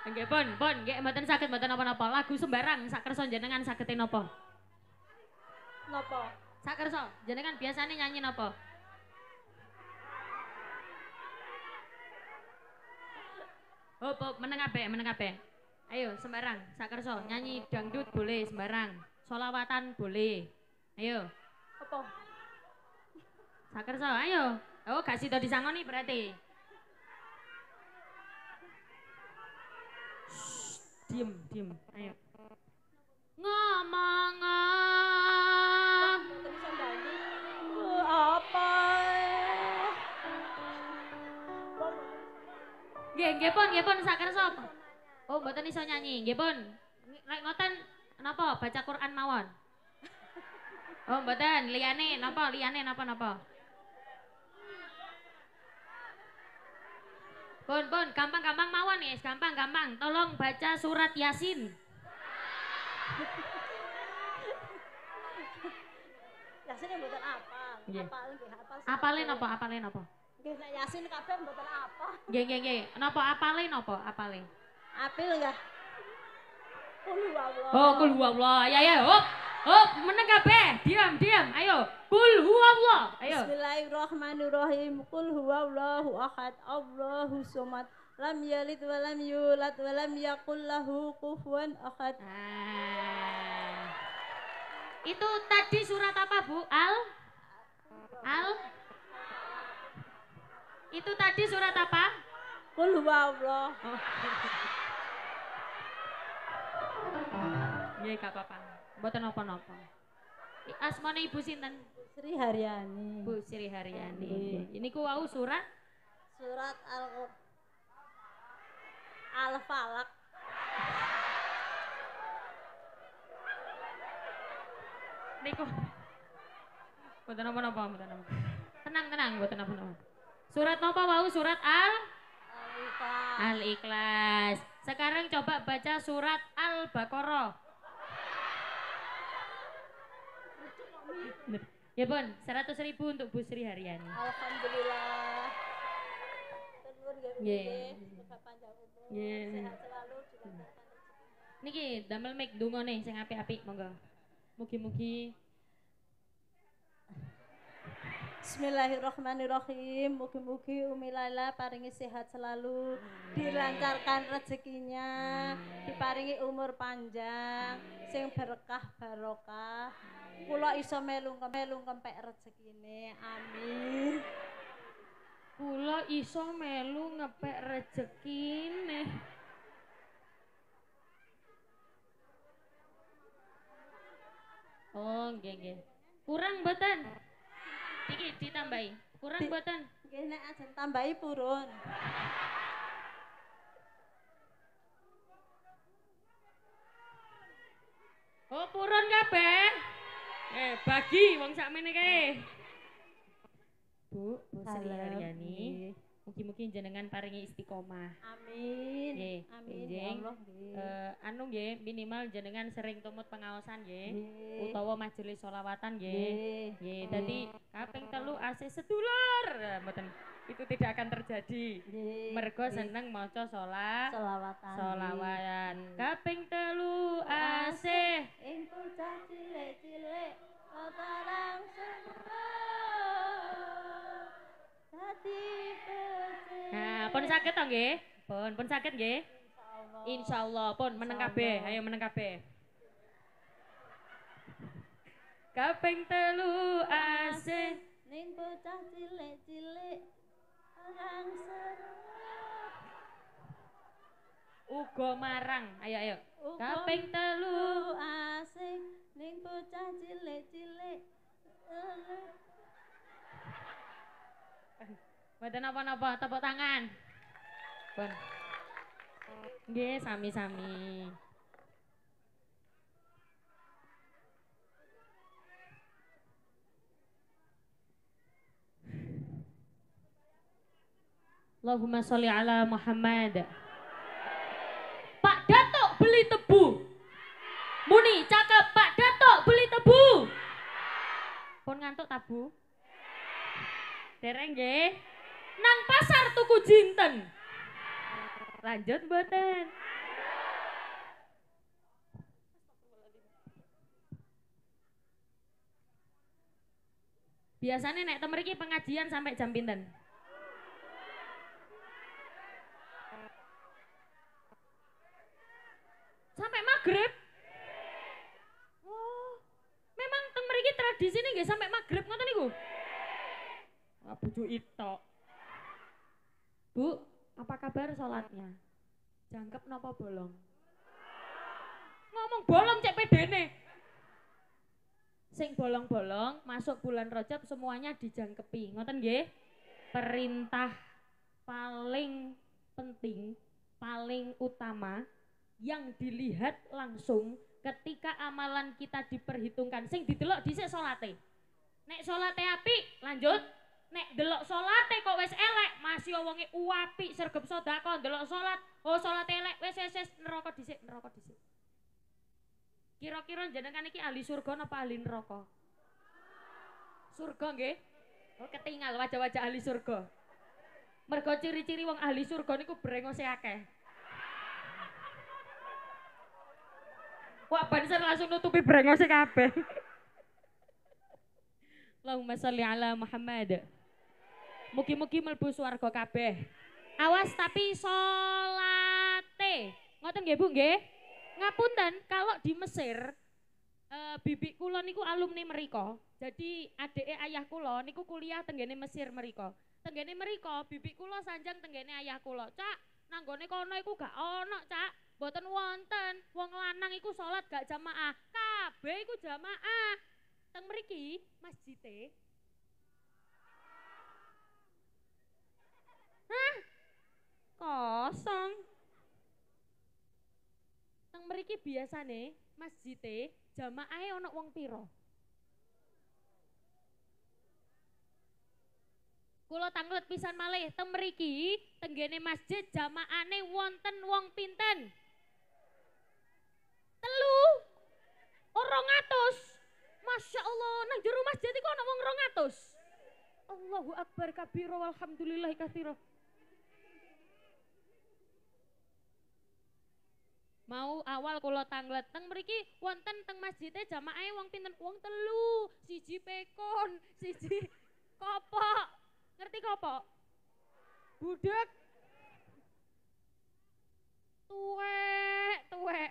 Oke, pon, pon, gak mboten sakit, mboten apa-apa. Lagu sembarang, sakerso jenengan sakitin e apa? Nopo. Sakerso, jenengan biasanya nyanyi nopo? Hop oh, hop meneng kabeh, meneng kabeh. Ayo sembarang, sakerso nyanyi dangdut boleh sembarang. Solawatan boleh. Ayo. Apa? Sakerso, ayo. Oh, gak sido disangoni berarti. Shh, diem, diem. Ayo. Ngomong-ngomong Oke, okay, gepon, gepon, sop. Oh, mboten iso nyanyi. gepon. pun. ngoten napa baca Quran mawon? Oh, mboten, liyane napa? Liyane napa napa? Bon, bon, gampang-gampang mawon ya, gampang-gampang. Tolong baca surat Yasin. Yasin yang bukan apa? Yeah. Apalin, apalin apa? Apalin apa? Apalin apa? Nggih nek Yasin kabeh mboten apa. Nggih nggih nggih. Napa apale napa apale? Apil nggih. Kul Oh, kul Ya ya, hop. Hop, meneng kabeh. Diam, diam. Ayo. Kul huwallah. Ayo. Bismillahirrahmanirrahim. Kul huwallahu ahad. Allahu somad. Lam yalid wa lam yulad wa lam yakul lahu kufuwan ahad. Ah. Itu tadi surat apa, Bu? Al? Al? Itu tadi surat apa? Kulhuwa Allah. Iya, gak apa-apa. Mboten napa nopo Asmane Ibu sinten? Sri Haryani. Bu Sri Haryani. Iya. Ini ku wau surat surat Al Al Falak. Niku. Mboten napa nopo Tenang-tenang, mboten napa nopo Surat apa mau? Surat Al? Al-Ikhlas. Sekarang coba baca surat Al-Baqarah. Ya Bon, seratus ribu untuk Bu Sri Haryani. Alhamdulillah. Telur ya yeah. yeah. Hmm. Niki damel make dungo nih sing ngapi api monggo. Mugi-mugi Bismillahirrahmanirrahim. Mugi-mugi Umi Laila paringi sehat selalu, dilancarkan rezekinya, diparingi umur panjang, sing berkah barokah. Kula iso melu melu kempek rezekine. Amin. Kula iso melu ngepek rezekine. Oh, nggih nggih. Kurang mboten? Iki ditambahi. Kurang mboten? Nggih nek ajeng tambahi purun. Oh purun kabeh. Eh bagi wong sakmene kae. Bu, Bu Sri mungkin mungkin jenengan paringi istiqomah. Amin. Ye. Amin. ya Allah. Uh, anu ye, minimal jenengan sering tumut pengawasan, ye. ye. Utawa majelis solawatan ye. Ye. ye. kaping telu asih sedulur. Mboten itu tidak akan terjadi. Mergo seneng maca sholat solawatan. Solawatan. Hmm. Kaping telu asih ing cilik-cilik kota langsung. Nah, pun sakit toh nggih? Pun pun sakit nggih? Insyaallah. Insyaallah pun meneng kabeh, ayo meneng kabeh. Kaping telu asih ning bocah cilik-cilik seru Ugo marang, ayo ayo. Ugo Kaping telu asih ning bocah cilik-cilik alang eh, -cilik. Badan apa-apa, tepuk tangan. Bon. Nggih, sami-sami. Allahumma sholli ala Muhammad. Pak Datuk beli tebu. Muni cakep Pak Datuk beli tebu. Pun ngantuk tabu. Dereng nggih nang pasar tuku jinten. Lanjut boten. Biasanya nek temeriki pengajian sampai jam pinten? Sampai maghrib. Oh, memang temeriki tradisi ini gak sampai maghrib ngoten niku. Abu itu. Bu, apa kabar sholatnya? Jangkep nopo bolong? Ngomong bolong cek nih. Sing bolong-bolong masuk bulan rojab semuanya dijangkepi. Ngoten nggih? Perintah paling penting, paling utama yang dilihat langsung ketika amalan kita diperhitungkan sing didelok disik sholatnya. Nek sholatnya api, lanjut nek delok salate kok wis elek, masih wonge uapi sergep sedekah delok salat, oh salat elek wis wis wis neraka dhisik, neraka dhisik. Kira-kira jenengan iki ahli surga napa ahli neraka? Surga nggih. Oh ketinggal wajah-wajah ahli surga. Mergo ciri-ciri wong ahli surga niku brengose akeh. Wah, banser langsung nutupi brengose kabeh. Allahumma salli ala Muhammad. Mugi-mugi melebu suarga kabeh. Awas tapi solate. Ngapun nggih Bu nggih? Ngapunten kalau di Mesir uh, bibik kula niku alumni meriko, Jadi adike ayah kula niku kuliah tenggene Mesir meriko, Tenggene meriko bibik kula sanjang tenggene ayah kula. Cak, nanggone kono iku gak ono, Cak. Boten wonten wong lanang iku sholat gak jamaah. Kabeh iku jamaah. Teng mriki masjid e Hah? Kosong. Teng mriki biasane masjid jamaahe ana wong pira? Kula tanglet pisan malih teng mriki tenggene masjid jamaane wonten wong pinten? Telu. Orang atus. Masya Allah, nang jero masjid iku ana wong 200. Allahu akbar kabiro walhamdulillah katsira. Mau awal kula teng mriki wonten teng masjide jamaahe wong pinten? Wong telu, siji pekon, siji kopok. Ngerti kopok? budak tuwe tuwe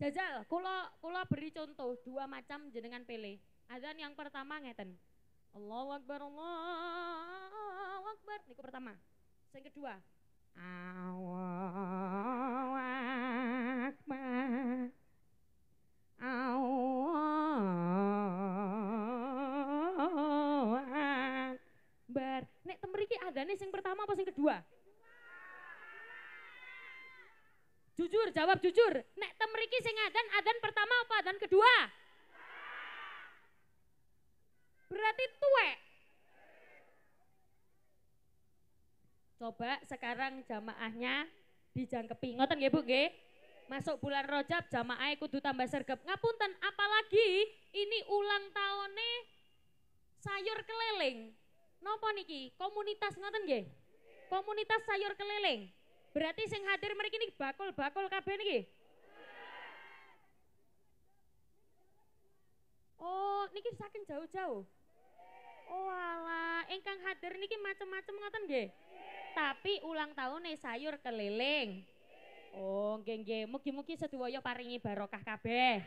Jajal, kula kula beri contoh dua macam jenengan pele Azan yang pertama ngeten. Allahu Akbar, Allahu Akbar. Niku pertama. Yang kedua. awal akbar Allah temeriki nek temriki sing pertama apa sing kedua Jujur, jawab jujur. Nek temeriki sing adan, adan pertama apa adan kedua? Berarti tue. Coba sekarang jamaahnya dijangkepi. Ngoten nggih Bu nggih? Masuk bulan Rojab jamaah ikut kudu tambah sergap. Ngapunten apalagi ini ulang tahun nih sayur keliling. Nopo niki komunitas ngoten nggih? Komunitas sayur keliling. Berarti sing hadir mereka ini bakul-bakul kabeh niki. Oh, niki saking jauh-jauh. Oh ala, engkang hadir niki macam-macam ngoten nggih? Tapi ulang tahun nih sayur keliling. Oh, nggih mungkin Mugi-mugi sedaya paringi barokah kabeh.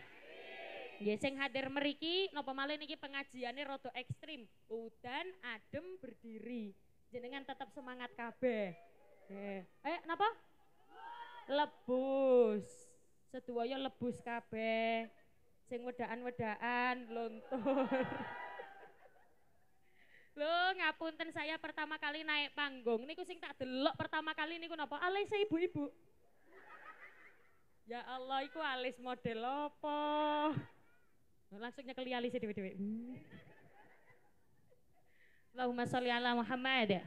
Nggih sing hadir meriki napa malih niki pengajiane rada ekstrim. Udan, adem, berdiri. Jenengan tetap semangat kabeh. Eh, eh napa? Lebus. Sedaya lebus kabeh. Sing wedaan-wedaan luntur. Lho ngapunten saya pertama kali naik panggung niku sing tak delok pertama kali niku napa? Alise ibu-ibu. Ya Allah, iku alis model apa? Langsung nyekel alis dhewe dewe Hmm. Allahumma sholli ala Muhammad.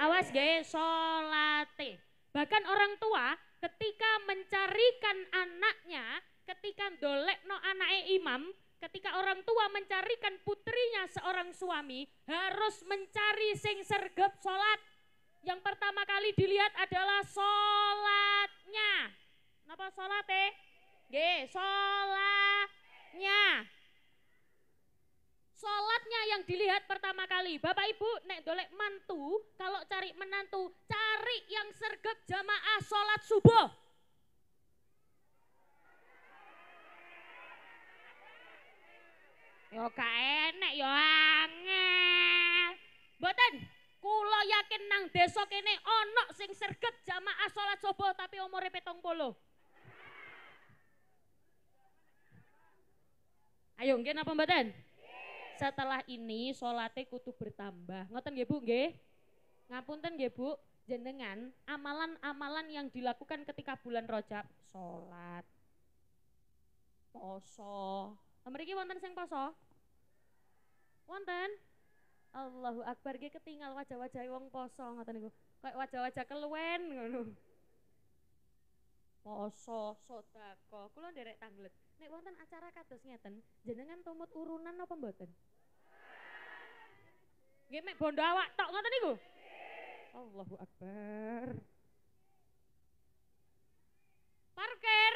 Awas gawe sholati. Bahkan orang tua ketika mencarikan anaknya, ketika dolek no anaknya imam, ketika orang tua mencarikan putrinya seorang suami, harus mencari sing sergap sholat. Yang pertama kali dilihat adalah sholatnya. Napa eh G. sholatnya sholatnya yang dilihat pertama kali. Bapak Ibu, nek dolek mantu, kalau cari menantu, cari yang sergap jamaah sholat subuh. Yo kae yo angel. Mboten kulo yakin nang desa ini ana sing sergap jamaah sholat subuh tapi umure 70. Ayo nggih napa mboten? Setelah ini salate kudu bertambah. Ngoten nggih Bu nggih? Ngapunten nggih Bu, jenengan amalan-amalan yang dilakukan ketika bulan Rojab, salat, poso. Mriki wonten sing poso? Wonten? Allahu Akbar nggih ketinggal wajah-wajah wong poso ngoten niku. Kayak wajah-wajah keluwen ngono. Poso, sedekah. kula nderek tanglet nek wonten acara kados ngeten, jenengan tumut urunan apa mboten? Nggih mek bondo awak tok ngoten niku. Allahu Akbar. Parkir.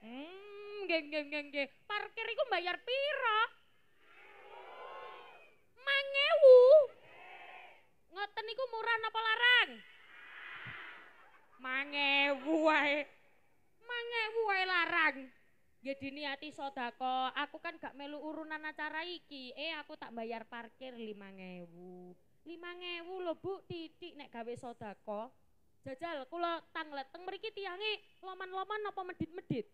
Hmm, nggih nggih nggih nggih. Parkir iku bayar pira? Mangewu. Ngoten niku murah napa larang? Mangewu wae. Mangewu wae larang. Nggih diniati sodako, aku kan gak melu urunan acara iki. Eh aku tak bayar parkir lima ngewu lima ngewu lo Bu, titik nek gawe sodako. Jajal lo tanglet teng meriki tiangi loman-loman apa medit-medit?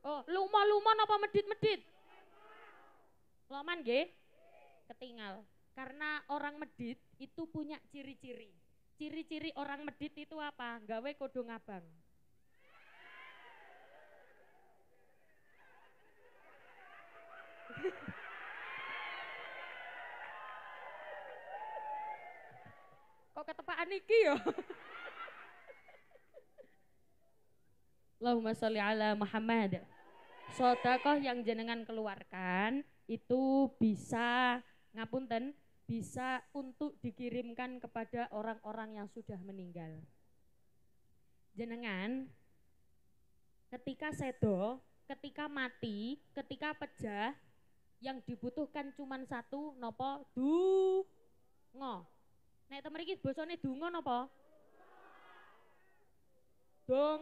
Oh, luma luma apa medit-medit? Loman ge Ketinggal. Karena orang medit itu punya ciri-ciri. Ciri-ciri orang medit itu apa? Gawe kodong abang. Kok ketepaan iki ya? Allahumma sholli ala Muhammad. Sodakoh yang jenengan keluarkan itu bisa ngapunten bisa untuk dikirimkan kepada orang-orang yang sudah meninggal. Jenengan ketika sedo, ketika mati, ketika pecah, yang dibutuhkan cuma satu nopo du ngo nek temen iki bosone dungo nopo dong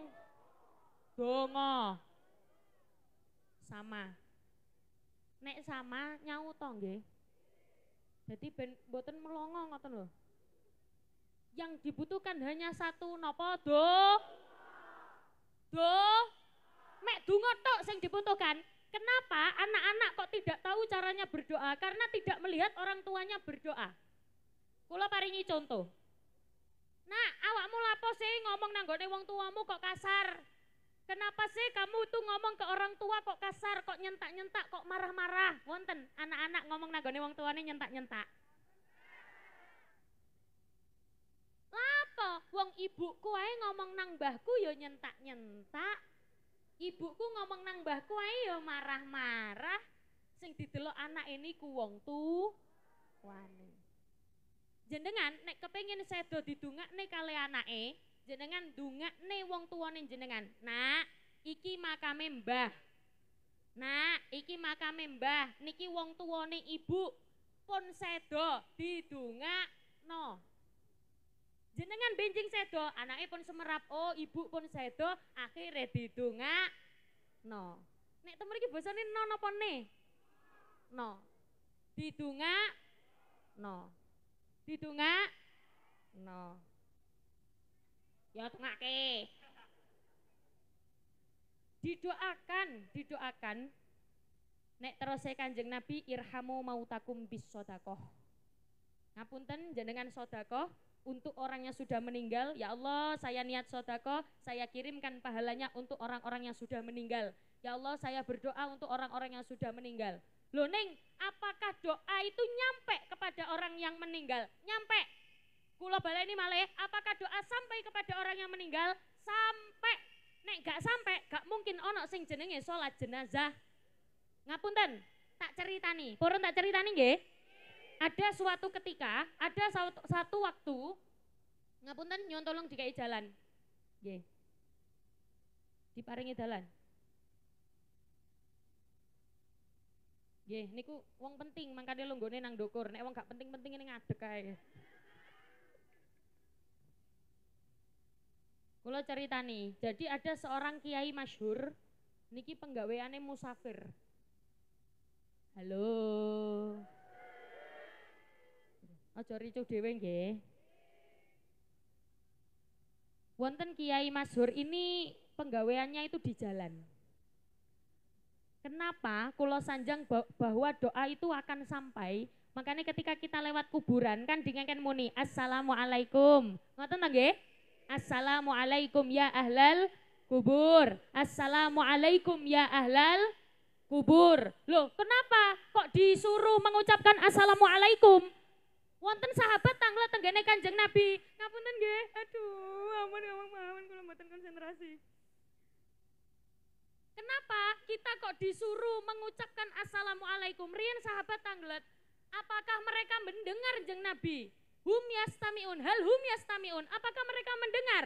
dongo sama nek sama nyau to nggih jadi ben mboten melongo ngoten lho yang dibutuhkan hanya satu nopo do do mek dungo tok yang dibutuhkan Kenapa anak-anak kok tidak tahu caranya berdoa? Karena tidak melihat orang tuanya berdoa. Kulo paringi contoh. Nah, awakmu lapo sih ngomong nanggone wong tuamu kok kasar? Kenapa sih kamu tuh ngomong ke orang tua kok kasar, kok nyentak-nyentak, kok marah-marah? Wonten anak-anak ngomong nanggone wong tuane nyentak-nyentak. Lapo wong ibuku ae ngomong nang mbahku yo ya nyentak-nyentak ibuku ngomong nang mbahku ayo marah-marah sing didelok anak ini ku wong tu wani jenengan nek kepengin sedo nek kali e jenengan dungak nek wong tuane jenengan nak iki makame mbah nak iki makame mbah niki wong tuane ibu pun sedo no jenengan benjing sedo anaknya pun semerap oh ibu pun sedo akhirnya didunga no nek temen iki bosone no pon ne no didunga no didunga no ya tengake didoakan didoakan nek terus saya kanjeng nabi irhamu mautakum bis sodakoh ngapunten jenengan sodakoh untuk orang yang sudah meninggal, ya Allah, saya niat sodako, saya kirimkan pahalanya untuk orang-orang yang sudah meninggal. Ya Allah, saya berdoa untuk orang-orang yang sudah meninggal. Lo Ning, apakah doa itu nyampe kepada orang yang meninggal? Nyampe. Kulo ini malih, apakah doa sampai kepada orang yang meninggal? Sampai. Nek gak sampai, gak mungkin ono sing jenenge sholat jenazah. Ngapunten, tak cerita nih. Purun tak cerita nih, nggih? ada suatu ketika, ada satu, satu waktu, ngapunten nyon tolong dikai jalan. Ye. Diparingi jalan. ini niku wong penting mangkane longgone nang dokur, nek wong gak penting-penting ini ngadeg kae. cerita nih, jadi ada seorang kiai masyur niki penggaweane musafir. Halo. Aja ricu dhewe nggih. Wonten Kiai Masur ini penggaweannya itu di jalan. Kenapa kulo sanjang bahwa doa itu akan sampai Makanya ketika kita lewat kuburan kan dingengken muni assalamualaikum. Ngoten ta nggih? Assalamualaikum ya ahlal kubur. Assalamualaikum ya ahlal kubur. Loh, kenapa kok disuruh mengucapkan assalamualaikum? Wonten sahabat tanggal tenggene Kanjeng Nabi. Ngapunten nggih. Aduh, aman ngomong aman kula mboten konsentrasi. Kenapa kita kok disuruh mengucapkan assalamualaikum rian sahabat tanglet? Apakah mereka mendengar jeng Nabi? Hum yastamiun, hal hum yastamiun. Apakah mereka mendengar?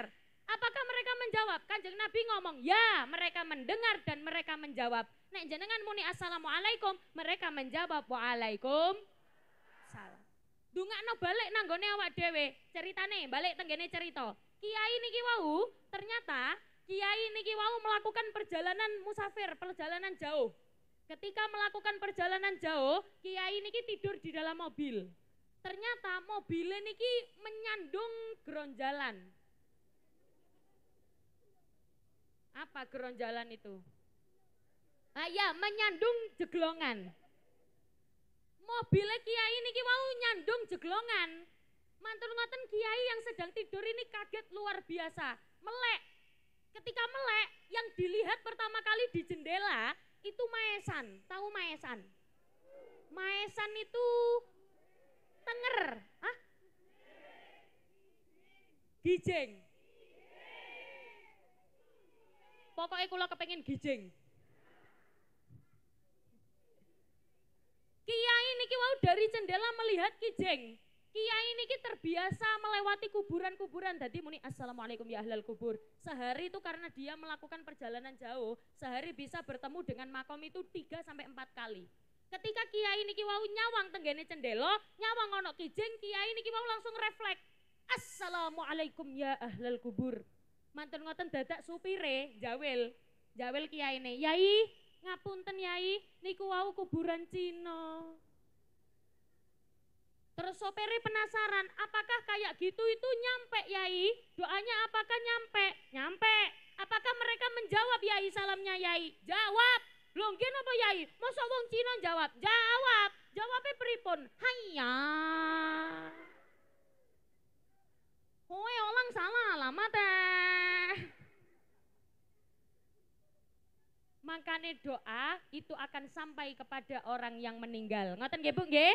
Apakah mereka menjawab? Kanjeng Nabi ngomong, ya mereka mendengar dan mereka menjawab. Nek jenengan muni assalamualaikum, mereka menjawab waalaikum dungakno balik nanggone awak dhewe. Ceritane balik tenggene cerita. Kiai niki wau ternyata kiai niki wau melakukan perjalanan musafir, perjalanan jauh. Ketika melakukan perjalanan jauh, kiai niki tidur di dalam mobil. Ternyata mobil niki menyandung geronjalan. Apa geronjalan itu? Ah ya, menyandung jeglongan. Mobil kiai ini mau nyandung jeglongan. Mantul ngoten kiai yang sedang tidur ini kaget luar biasa, melek. Ketika melek, yang dilihat pertama kali di jendela itu maesan. Tahu maesan? Maesan itu tenger, ah? Gijeng. Pokoknya kalau kepengen gijeng. Kiai niki wau dari jendela melihat Kijeng. Kiai niki terbiasa melewati kuburan-kuburan tadi muni assalamualaikum ya ahlal kubur. Sehari itu karena dia melakukan perjalanan jauh, sehari bisa bertemu dengan makom itu 3 sampai 4 kali. Ketika kiai niki wau nyawang tenggene cendelo, nyawang ono kijeng, kiai niki wau langsung refleks. Assalamualaikum ya ahlal kubur. Mantun ngoten dadak supire, Jawel, Jawel kiai ini, yai Ngapunten Yai, niku wau kuburan Cina. Terus sopere penasaran, apakah kayak gitu itu nyampe Yai? Doanya apakah nyampe? Nyampe. Apakah mereka menjawab Yai salamnya Yai? Jawab. Longgen apa Yai? Masa wong Cina jawab? Jawab. Jawabnya pripun? hanya Kowe orang salah alamat teh. Makanya doa itu akan sampai kepada orang yang meninggal. Ngoten nggih Bu nggih?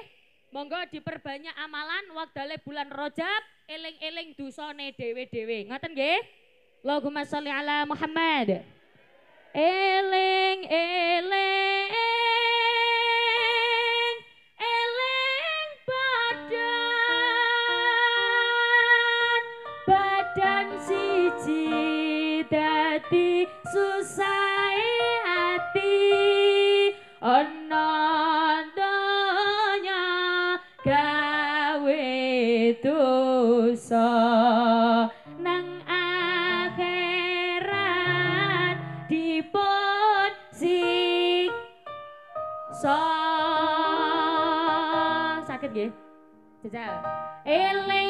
Monggo diperbanyak amalan waktale bulan Rojab, eling-eling dusane dhewe-dhewe. Ngoten nggih? Allahumma sholli ala Muhammad. Eling-eling 是嘞。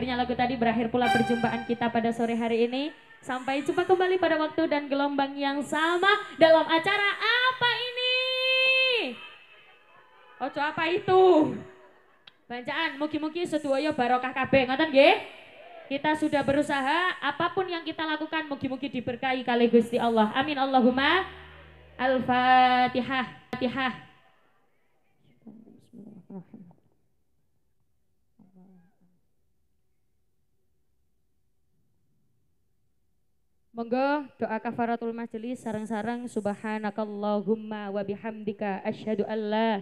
akhirnya lagu tadi berakhir pula perjumpaan kita pada sore hari ini. Sampai jumpa kembali pada waktu dan gelombang yang sama dalam acara apa ini? Ojo apa itu? Bancaan, mugi-mugi sedoyo barokah kb ngerti nggih? Kita sudah berusaha, apapun yang kita lakukan mugi-mugi diberkahi kali Gusti Allah. Amin Allahumma. Al-Fatihah. Fatihah. Monggo doa kafaratul majelis sarang-sarang subhanakallahumma wa bihamdika asyhadu alla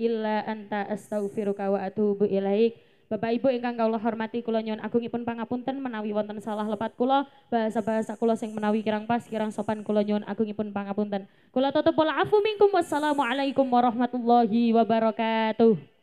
illa anta astaghfiruka wa atubu ilaik. Bapak Ibu ingkang kula hormati kula nyuwun agungipun pangapunten menawi wonten salah lepat kula bahasa-bahasa kula sing menawi kirang pas kirang sopan kula nyuwun agungipun pangapunten. Kula tutup pola afu minkum wassalamualaikum warahmatullahi wabarakatuh.